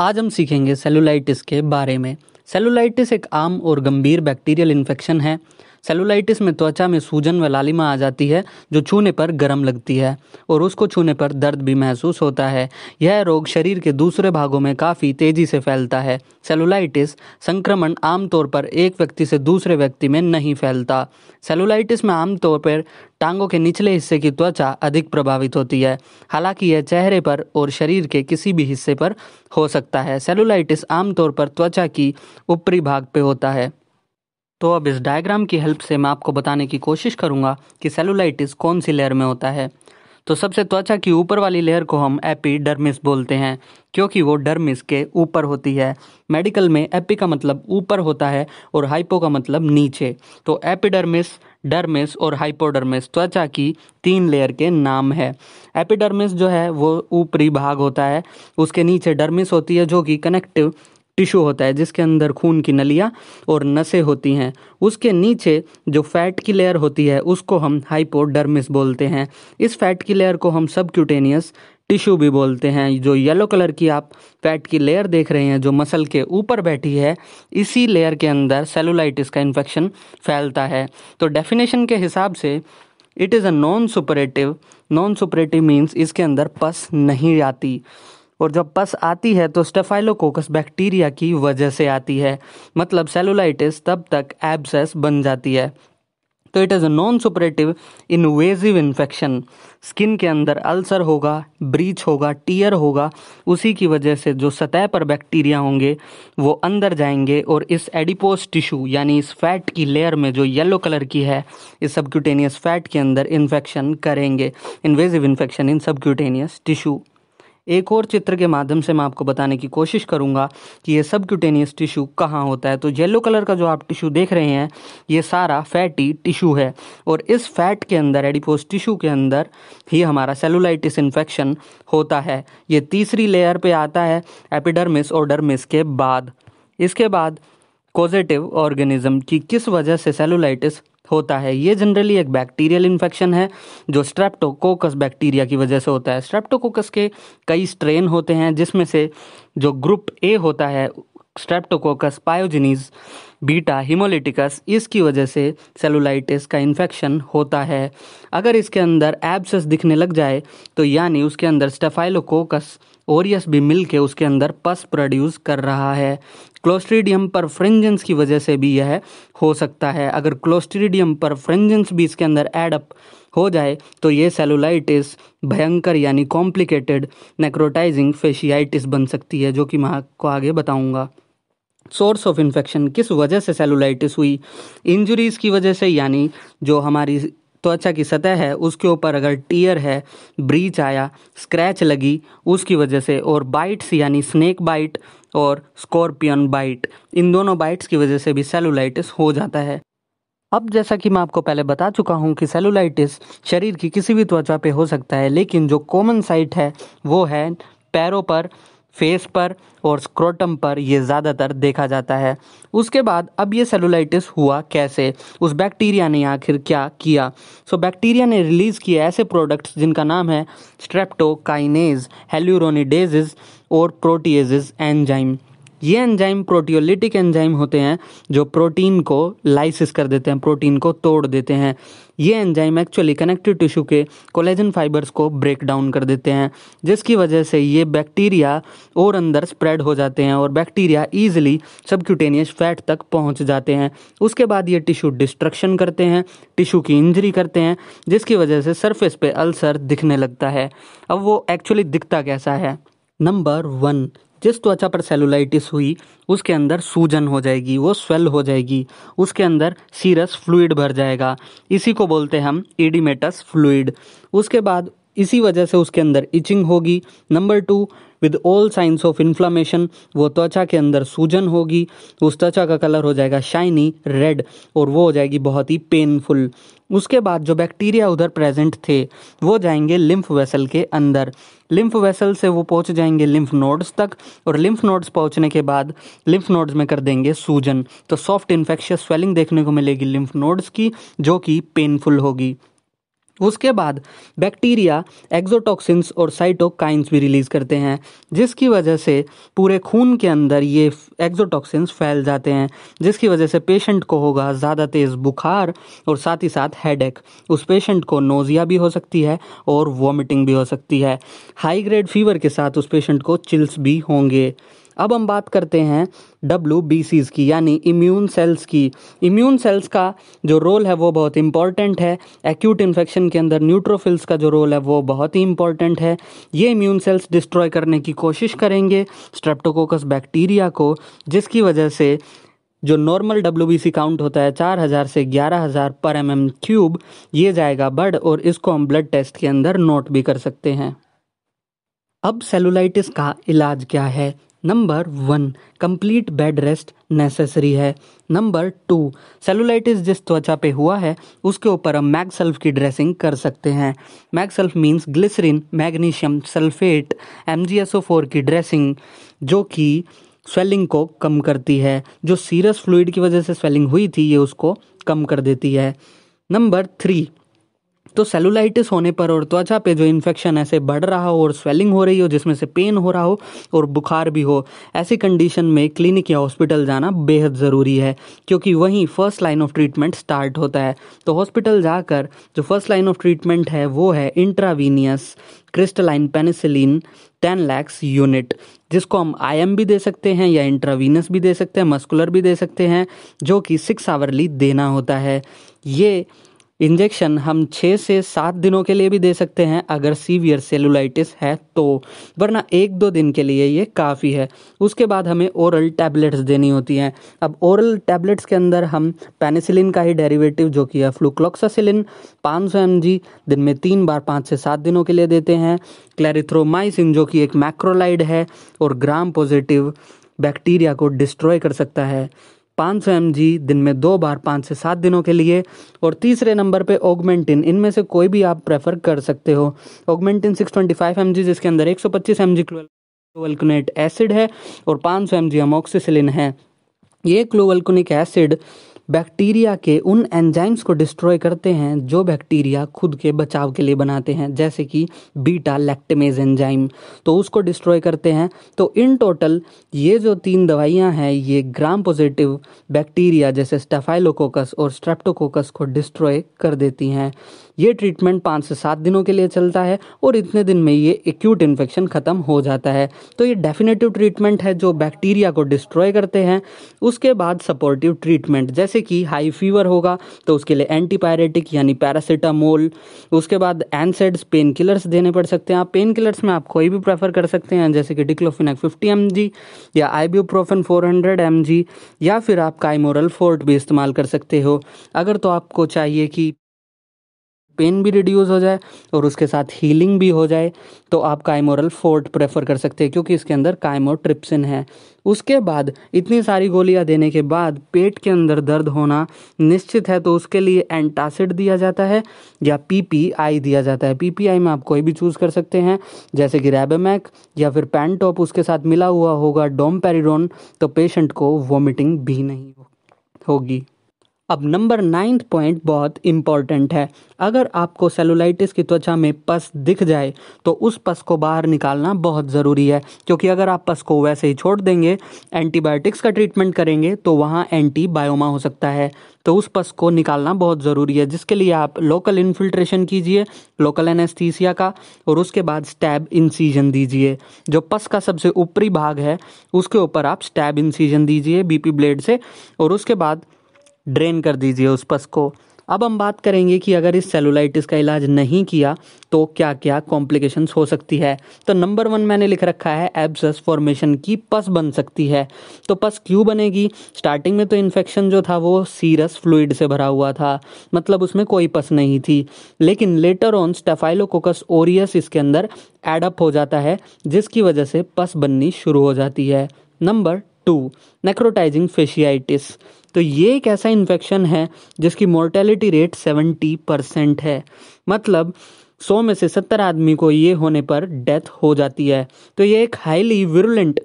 आज हम सीखेंगे सेलुलाइटिस के बारे में सेलुलाइटिस एक आम और गंभीर बैक्टीरियल इन्फेक्शन है सेलुलाइटिस में त्वचा में सूजन व लालिमा आ जाती है जो छूने पर गर्म लगती है और उसको छूने पर दर्द भी महसूस होता है यह रोग शरीर के दूसरे भागों में काफ़ी तेज़ी से फैलता है सेलुलाइटिस संक्रमण आमतौर पर एक व्यक्ति से दूसरे व्यक्ति में नहीं फैलता सेलुलाइटिस में आमतौर पर टांगों के निचले हिस्से की त्वचा अधिक प्रभावित होती है हालांकि यह चेहरे पर और शरीर के किसी भी हिस्से पर हो सकता है सेलुलाइटिस आमतौर पर त्वचा की ऊपरी भाग पर होता है तो अब इस डायग्राम की हेल्प से मैं आपको बताने की कोशिश करूँगा कि सेलुलाइटिस कौन सी लेयर में होता है तो सबसे त्वचा की ऊपर वाली लेयर को हम एपीडर्मिस बोलते हैं क्योंकि वो डर्मिस के ऊपर होती है मेडिकल में एपी का मतलब ऊपर होता है और हाइपो का मतलब नीचे तो एपिडर्मिस डर्मिस और हाइपोडर्मिस त्वचा की तीन लेयर के नाम है एपिडर्मिस जो है वो ऊपरी भाग होता है उसके नीचे डर्मिस होती है जो कि कनेक्टिव टिश्यू होता है जिसके अंदर खून की नलियाँ और नसें होती हैं उसके नीचे जो फैट की लेयर होती है उसको हम हाइपोडर्मिस बोलते हैं इस फैट की लेयर को हम सबक्यूटेनियस टिश्यू भी बोलते हैं जो येलो कलर की आप फैट की लेयर देख रहे हैं जो मसल के ऊपर बैठी है इसी लेयर के अंदर सेलुलाइटिस का इन्फेक्शन फैलता है तो डेफिनेशन के हिसाब से it is a non suppurative non suppurative means इसके अंदर पस नहीं आती और जब पस आती है तो स्टेफाइलोकोकस बैक्टीरिया की वजह से आती है मतलब सेलुलाइटिस तब तक एब्सेस बन जाती है तो it is a non suppurative invasive infection skin के अंदर अल्सर होगा ब्रीच होगा टीयर होगा उसी की वजह से जो सतह पर बैक्टीरिया होंगे वो अंदर जाएंगे और इस एडिपोस टिश्यू यानी इस फैट की लेयर में जो येलो कलर की है इस सबक्यूटेनियस फैट के अंदर इन्फेक्शन करेंगे invasive infection in subcutaneous tissue एक और चित्र के माध्यम से मैं आपको बताने की कोशिश करूँगा कि ये सब क्यूटेनियस टिश्यू कहाँ होता है तो येलो कलर का जो आप टिश्यू देख रहे हैं ये सारा फैटी टिश्यू है और इस फैट के अंदर एडिपोज टिश्यू के अंदर ही हमारा सेलुलाइटिस इन्फेक्शन होता है ये तीसरी लेयर पे आता है एपिडर्मिस और डर्मिस के बाद इसके बाद कोजेटिव ऑर्गेनिज्म की किस वजह से सेलुलाइटिस होता है ये जनरली एक बैक्टीरियल इन्फेक्शन है जो स्ट्रेप्टोकोकस बैक्टीरिया की वजह से होता है स्ट्रेप्टोकोकस के कई स्ट्रेन होते हैं जिसमें से जो ग्रुप ए होता है स्ट्रेप्टोकोकस पायोजिनीज बीटा हिमोलिटिकस इसकी वजह से सेलुलाइटिस का इन्फेक्शन होता है अगर इसके अंदर एब्सेस दिखने लग जाए तो यानी उसके अंदर स्टेफाइलोकोकस ओरियस भी मिलके उसके अंदर पस प्रोड्यूस कर रहा है क्लोस्ट्रीडियम पर फ्रेंजेंस की वजह से भी यह हो सकता है अगर क्लोस्ट्रीडियम पर फ्रेंजेंस भी इसके अंदर एडअप हो जाए तो ये सेलुलाइटिस भयंकर यानी कॉम्प्लिकेटेड नेक्रोटाइजिंग फेशियाइटिस बन सकती है जो कि मैं आपको आगे बताऊंगा सोर्स ऑफ इन्फेक्शन किस वजह से सेलुलाइटिस हुई इंजुरीज़ की वजह से यानी जो हमारी त्वचा की सतह है उसके ऊपर अगर टीयर है ब्रीच आया स्क्रैच लगी उसकी वजह से और बाइट्स यानी स्नेक बाइट और स्कॉर्पियन बाइट इन दोनों बाइट्स की वजह से भी सेलुलाइटिस हो जाता है अब जैसा कि मैं आपको पहले बता चुका हूँ कि सेलुलाइटिस शरीर की किसी भी त्वचा पे हो सकता है लेकिन जो कॉमन साइट है वो है पैरों पर फेस पर और स्क्रोटम पर ये ज़्यादातर देखा जाता है उसके बाद अब ये सेलुलाइटिस हुआ कैसे उस बैक्टीरिया ने आखिर क्या किया सो so, बैक्टीरिया ने रिलीज़ किए ऐसे प्रोडक्ट्स जिनका नाम है स्ट्रेप्टोकाइनेज हेल्यूरोनिडेजेज और प्रोटीज़ एंजाइम ये एंजाइम प्रोटियोलिटिक एंजाइम होते हैं जो प्रोटीन को लाइसिस कर देते हैं प्रोटीन को तोड़ देते हैं ये एंजाइम एक्चुअली कनेक्टिव टिश्यू के कोलेजन फाइबर्स को ब्रेक डाउन कर देते हैं जिसकी वजह से ये बैक्टीरिया और अंदर स्प्रेड हो जाते हैं और बैक्टीरिया ईजिली सबक्यूटेनियस फैट तक पहुँच जाते हैं उसके बाद ये टिश्यू डिस्ट्रक्शन करते हैं टिश्यू की इंजरी करते हैं जिसकी वजह से सरफेस पे अल्सर दिखने लगता है अब वो एक्चुअली दिखता कैसा है नंबर वन जिस त्वचा पर सेलुलाइटिस हुई उसके अंदर सूजन हो जाएगी वो स्वेल हो जाएगी उसके अंदर सीरस फ्लूड भर जाएगा इसी को बोलते हैं हम एडिमेटस फ्लूड उसके बाद इसी वजह से उसके अंदर इचिंग होगी number two with all signs of inflammation वो त्वचा के अंदर सूजन होगी उस त्वचा का कलर हो जाएगा शाइनी रेड और वो हो जाएगी बहुत ही पेनफुल उसके बाद जो बैक्टीरिया उधर प्रेजेंट थे वो जाएंगे लिम्फ वेसल के अंदर लिम्फ वेसल से वो पहुंच जाएंगे लिम्फ नोड्स तक और लिम्फ नोड्स पहुंचने के बाद लिम्फ नोड्स में कर देंगे सूजन तो सॉफ्ट इन्फेक्शियस स्वेलिंग देखने को मिलेगी लिम्फ नोड्स की जो कि पेनफुल होगी उसके बाद बैक्टीरिया एक्जोटॉक्सिन्स और साइटोकाइंस भी रिलीज़ करते हैं जिसकी वजह से पूरे खून के अंदर ये एक्जोटॉक्सिन्स फैल जाते हैं जिसकी वजह से पेशेंट को होगा ज़्यादा तेज़ बुखार और साथ ही साथ हेडेक उस पेशेंट को नोज़िया भी हो सकती है और वॉमिटिंग भी हो सकती है हाई ग्रेड फीवर के साथ उस पेशेंट को चिल्स भी होंगे अब हम बात करते हैं डब्ल्यू की यानी इम्यून सेल्स की इम्यून सेल्स का जो रोल है वो बहुत इंपॉर्टेंट है एक्यूट इन्फेक्शन के अंदर न्यूट्रोफिल्स का जो रोल है वो बहुत ही इंपॉर्टेंट है ये इम्यून सेल्स डिस्ट्रॉय करने की कोशिश करेंगे स्ट्रेप्टोकोकस बैक्टीरिया को जिसकी वजह से जो नॉर्मल डब्ल्यू काउंट होता है चार हज़ार से ग्यारह हज़ार पर एम क्यूब ये जाएगा बढ़ और इसको हम ब्लड टेस्ट के अंदर नोट भी कर सकते हैं अब सेलुलाइटिस का इलाज क्या है number one complete bed rest necessary है नंबर टू सेलुलाइटिस जिस त्वचा पे हुआ है उसके ऊपर हम मैग सल्फ की ड्रेसिंग कर सकते हैं mag sulph means glycerine magnesium sulphate M की ड्रेसिंग जो कि स्वेलिंग को कम करती है जो सीरस फ्लूड की वजह से स्वेलिंग हुई थी ये उसको कम कर देती है नंबर थ्री तो सेलुलाइटिस होने पर और त्वचा पे जो इन्फेक्शन ऐसे बढ़ रहा हो और स्वेलिंग हो रही हो जिसमें से पेन हो रहा हो और बुखार भी हो ऐसी कंडीशन में क्लिनिक या हॉस्पिटल जाना बेहद ज़रूरी है क्योंकि वहीं first line of treatment start होता है तो हॉस्पिटल जाकर जो फर्स्ट लाइन ऑफ ट्रीटमेंट है वो है intravenous crystalline penicillin ten lakhs unit जिसको हम आई भी दे सकते हैं या इंट्रावीनस भी दे सकते हैं मस्कुलर भी दे सकते हैं जो कि सिक्स आवरली देना होता है ये इंजेक्शन हम छः से सात दिनों के लिए भी दे सकते हैं अगर सीवियर सेलुलाइटिस है तो वरना एक दो दिन के लिए ये काफ़ी है उसके बाद हमें ओरल टैबलेट्स देनी होती हैं अब ओरल टैबलेट्स के अंदर हम पेनिसिलिन का ही डेरिवेटिव जो कि है फ्लूक्लोक्सासिलिन 500 सौ दिन में तीन बार पाँच से सात दिनों के लिए देते हैं क्लैरिथ्रोमाइसिन जो कि एक मैक्रोलाइड है और ग्राम पॉजिटिव बैक्टीरिया को डिस्ट्रॉय कर सकता है 500 एम दिन में दो बार पाँच से सात दिनों के लिए और तीसरे नंबर पे ओगमेंटिन इनमें से कोई भी आप प्रेफर कर सकते हो ओगमेंटिन 625 एम जिसके अंदर 125 एम जी क्लोवल्कनेट एसिड है और 500 एम जी है ये क्लोवल्कनिक एसिड बैक्टीरिया के उन एंजाइम्स को डिस्ट्रॉय करते हैं जो बैक्टीरिया खुद के बचाव के लिए बनाते हैं जैसे कि बीटा लैक्टमेज एंजाइम तो उसको डिस्ट्रॉय करते हैं तो इन टोटल ये जो तीन दवाइयाँ हैं ये ग्राम पॉजिटिव बैक्टीरिया जैसे स्टेफाइलोकोकस और स्ट्रेप्टोकोकस को डिस्ट्रॉय कर देती हैं ये ट्रीटमेंट पाँच से सात दिनों के लिए चलता है और इतने दिन में ये एक्यूट इन्फेक्शन ख़त्म हो जाता है तो ये डेफिनेटिव ट्रीटमेंट है जो बैक्टीरिया को डिस्ट्रॉय करते हैं उसके बाद सपोर्टिव ट्रीटमेंट जैसे जैसे कि हाई फीवर होगा तो उसके लिए एंटीपायरेटिक यानी पैरासीटामोल उसके बाद एनसेड्स पेन किलर्स देने पड़ सकते हैं आप पेन किलर्स में आप कोई भी प्रेफर कर सकते हैं जैसे कि डिक्लोफिनक फिफ्टी एम या आईब्यूप्रोफेन फोर हंड्रेड एम या फिर आप काइमोरल फोर्ट भी इस्तेमाल कर सकते हो अगर तो आपको चाहिए कि पेन भी रिड्यूस हो जाए और उसके साथ हीलिंग भी हो जाए तो आप काइमोरल फोर्ट प्रेफर कर सकते हैं क्योंकि इसके अंदर ट्रिप्सिन है उसके बाद इतनी सारी गोलियां देने के बाद पेट के अंदर दर्द होना निश्चित है तो उसके लिए एंटासिड दिया जाता है या पीपीआई दिया जाता है पीपीआई में आप कोई भी चूज़ कर सकते हैं जैसे कि रेबेमैक या फिर पैनटॉप उसके साथ मिला हुआ होगा डोमपेरिडोन तो पेशेंट को वॉमिटिंग भी नहीं होगी अब नंबर नाइन्थ पॉइंट बहुत इंपॉर्टेंट है अगर आपको सेलुलाइटिस की त्वचा में पस दिख जाए तो उस पस को बाहर निकालना बहुत ज़रूरी है क्योंकि अगर आप पस को वैसे ही छोड़ देंगे एंटीबायोटिक्स का ट्रीटमेंट करेंगे तो वहाँ एंटी बायोमा हो सकता है तो उस पस को निकालना बहुत ज़रूरी है जिसके लिए आप लोकल इन्फिल्ट्रेशन कीजिए लोकल एनेस्थीसिया का और उसके बाद स्टैब इंसीजन दीजिए जो पस का सबसे ऊपरी भाग है उसके ऊपर आप स्टैब इंसीजन दीजिए बीपी ब्लेड से और उसके बाद ड्रेन कर दीजिए उस पस को अब हम बात करेंगे कि अगर इस सेलुलाइटिस का इलाज नहीं किया तो क्या क्या कॉम्प्लिकेशंस हो सकती है तो नंबर वन मैंने लिख रखा है एब्सस फॉर्मेशन की पस बन सकती है तो पस क्यों बनेगी स्टार्टिंग में तो इन्फेक्शन जो था वो सीरस फ्लूड से भरा हुआ था मतलब उसमें कोई पस नहीं थी लेकिन लेटर ऑन स्टेफाइलोकोकस ओरियस इसके अंदर एडअप हो जाता है जिसकी वजह से पस बननी शुरू हो जाती है नंबर टू नेक्रोटाइजिंग फेशियाइटिस तो ये एक ऐसा इन्फेक्शन है जिसकी मोर्टेलिटी रेट सेवेंटी परसेंट है मतलब सौ में से सत्तर आदमी को ये होने पर डेथ हो जाती है तो ये एक हाईली विरुलेंट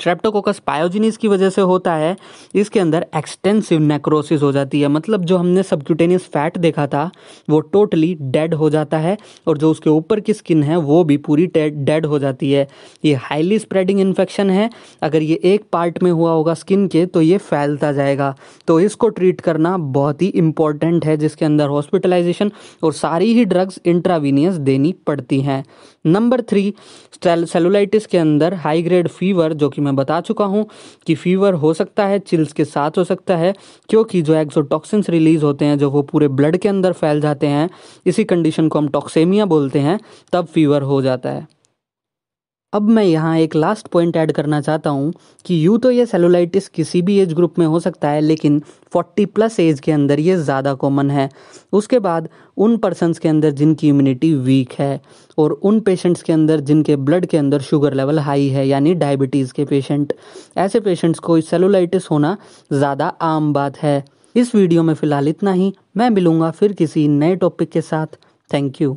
ट्रेप्टोकोकस पायोजिनिस की वजह से होता है इसके अंदर एक्सटेंसिव नेक्रोसिस हो जाती है मतलब जो हमने सबक्यूटेनियस फैट देखा था वो टोटली डेड हो जाता है और जो उसके ऊपर की स्किन है वो भी पूरी डेड हो जाती है ये हाईली स्प्रेडिंग इन्फेक्शन है अगर ये एक पार्ट में हुआ होगा स्किन के तो ये फैलता जाएगा तो इसको ट्रीट करना बहुत ही इंपॉर्टेंट है जिसके अंदर हॉस्पिटलाइजेशन और सारी ही ड्रग्स इंट्रावीनियस देनी पड़ती हैं नंबर थ्री सेलुलाइटिस के अंदर हाई ग्रेड फीवर जो कि मैं बता चुका हूँ कि फीवर हो सकता है चिल्स के साथ हो सकता है क्योंकि जो एक्सोटॉक्सिन्स रिलीज होते हैं जो वो पूरे ब्लड के अंदर फैल जाते हैं इसी कंडीशन को हम टॉक्सेमिया बोलते हैं तब फीवर हो जाता है अब मैं यहाँ एक लास्ट पॉइंट ऐड करना चाहता हूँ कि यूँ तो ये सेलुलाइटिस किसी भी एज ग्रुप में हो सकता है लेकिन 40 प्लस एज के अंदर ये ज़्यादा कॉमन है उसके बाद उन पर्सनस के अंदर जिनकी इम्यूनिटी वीक है और उन पेशेंट्स के अंदर जिनके ब्लड के अंदर शुगर लेवल हाई है यानी डायबिटीज़ के पेशेंट ऐसे पेशेंट्स को सेलुलाइटिस होना ज़्यादा आम बात है इस वीडियो में फ़िलहाल इतना ही मैं मिलूँगा फिर किसी नए टॉपिक के साथ थैंक यू